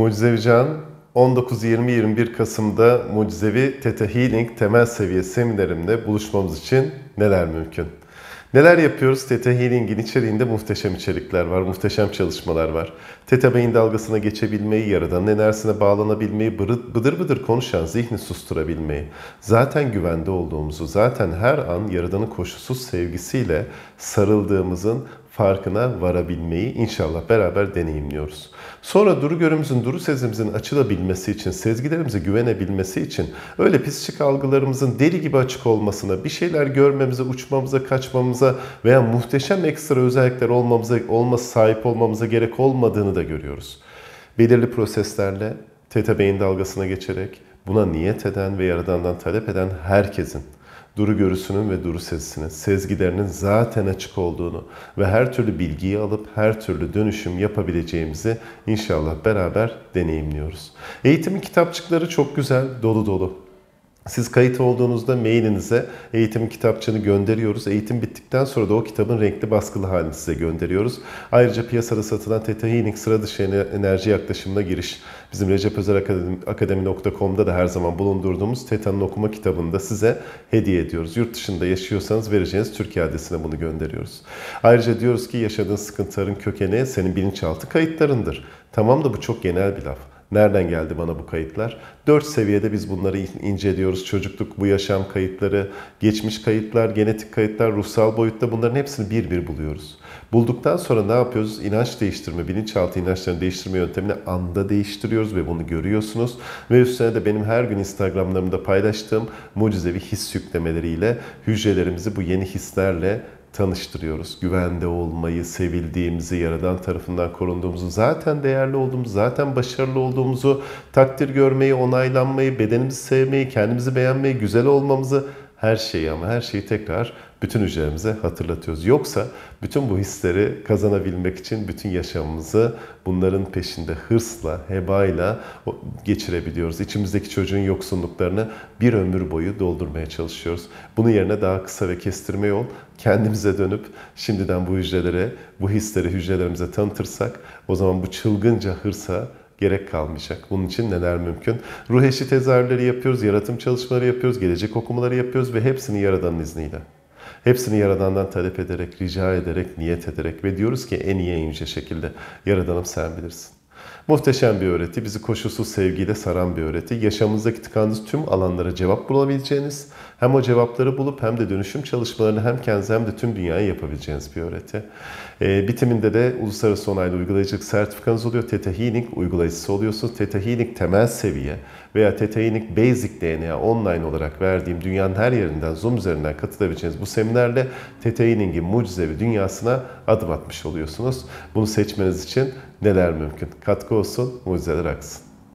Mucizevi Can 19-20-21 Kasım'da Mucizevi Teta Healing temel seviye Seminerimde buluşmamız için neler mümkün? Neler yapıyoruz? Teta Healing'in içeriğinde muhteşem içerikler var, muhteşem çalışmalar var. Teta beyin dalgasına geçebilmeyi, yaradan enerjisine bağlanabilmeyi, bıdır bıdır konuşan zihni susturabilmeyi, zaten güvende olduğumuzu, zaten her an yaradanın koşulsuz sevgisiyle sarıldığımızın farkına varabilmeyi inşallah beraber deneyimliyoruz. Sonra duru görümüzün, duru sezimizin açılabilmesi için, sezgilerimize güvenebilmesi için öyle pisçik algılarımızın deli gibi açık olmasına, bir şeyler görmemize, uçmamıza, kaçmamıza veya muhteşem ekstra özellikler olmamıza, olması sahip olmamıza gerek olmadığını da görüyoruz. Belirli proseslerle teta beyin dalgasına geçerek buna niyet eden ve yaradandan talep eden herkesin duru görüsünün ve duru sesinin, sezgilerinin zaten açık olduğunu ve her türlü bilgiyi alıp her türlü dönüşüm yapabileceğimizi inşallah beraber deneyimliyoruz. Eğitimin kitapçıkları çok güzel, dolu dolu. Siz kayıt olduğunuzda mailinize eğitim kitapçığını gönderiyoruz. Eğitim bittikten sonra da o kitabın renkli baskılı halini size gönderiyoruz. Ayrıca piyasada satılan TT Healing sıra dışı enerji yaklaşımına giriş. Bizim Recep Özel Akademi.com'da da her zaman bulundurduğumuz TETA'nın okuma kitabında size hediye ediyoruz. Yurt dışında yaşıyorsanız vereceğiniz Türkiye adresine bunu gönderiyoruz. Ayrıca diyoruz ki yaşadığın sıkıntıların kökeni senin bilinçaltı kayıtlarındır. Tamam da bu çok genel bir laf. Nereden geldi bana bu kayıtlar? Dört seviyede biz bunları inceliyoruz. Çocukluk, bu yaşam kayıtları, geçmiş kayıtlar, genetik kayıtlar, ruhsal boyutta bunların hepsini bir bir buluyoruz. Bulduktan sonra ne yapıyoruz? İnanç değiştirme, bilinçaltı inançlarını değiştirme yöntemini anda değiştiriyoruz ve bunu görüyorsunuz. Ve üstüne de benim her gün Instagram'larımda paylaştığım mucizevi his yüklemeleriyle hücrelerimizi bu yeni hislerle tanıştırıyoruz. Güvende olmayı, sevildiğimizi, yaradan tarafından korunduğumuzu, zaten değerli olduğumuzu, zaten başarılı olduğumuzu, takdir görmeyi, onaylanmayı, bedenimizi sevmeyi, kendimizi beğenmeyi, güzel olmamızı her şeyi ama her şeyi tekrar bütün hücrelerimize hatırlatıyoruz. Yoksa bütün bu hisleri kazanabilmek için bütün yaşamımızı bunların peşinde hırsla, hebayla geçirebiliyoruz. İçimizdeki çocuğun yoksunluklarını bir ömür boyu doldurmaya çalışıyoruz. Bunun yerine daha kısa ve kestirme yol kendimize dönüp şimdiden bu hücrelere, bu hisleri hücrelerimize tanıtırsak o zaman bu çılgınca hırsa gerek kalmayacak. Bunun için neler mümkün? Ruh eşi tezahürleri yapıyoruz, yaratım çalışmaları yapıyoruz, gelecek okumaları yapıyoruz ve hepsini Yaradan'ın izniyle. Hepsini Yaradan'dan talep ederek, rica ederek, niyet ederek ve diyoruz ki en iyi en yüce şekilde Yaradan'ım sen bilirsin. Muhteşem bir öğreti, bizi koşulsuz sevgiyle saran bir öğreti. Yaşamınızdaki tıkandığınız tüm alanlara cevap bulabileceğiniz, hem o cevapları bulup hem de dönüşüm çalışmalarını hem kendinize hem de tüm dünyaya yapabileceğiniz bir öğreti. E, bitiminde de uluslararası onaylı uygulayıcılık sertifikanız oluyor. Teta Healing uygulayıcısı oluyorsunuz. Teta Healing temel seviye veya Tetainik Basic DNA online olarak verdiğim dünyanın her yerinden Zoom üzerinden katılabileceğiniz bu seminerle Tetaining'in mucizevi dünyasına adım atmış oluyorsunuz. Bunu seçmeniz için neler mümkün? Katkı olsun, mucizeler aksın.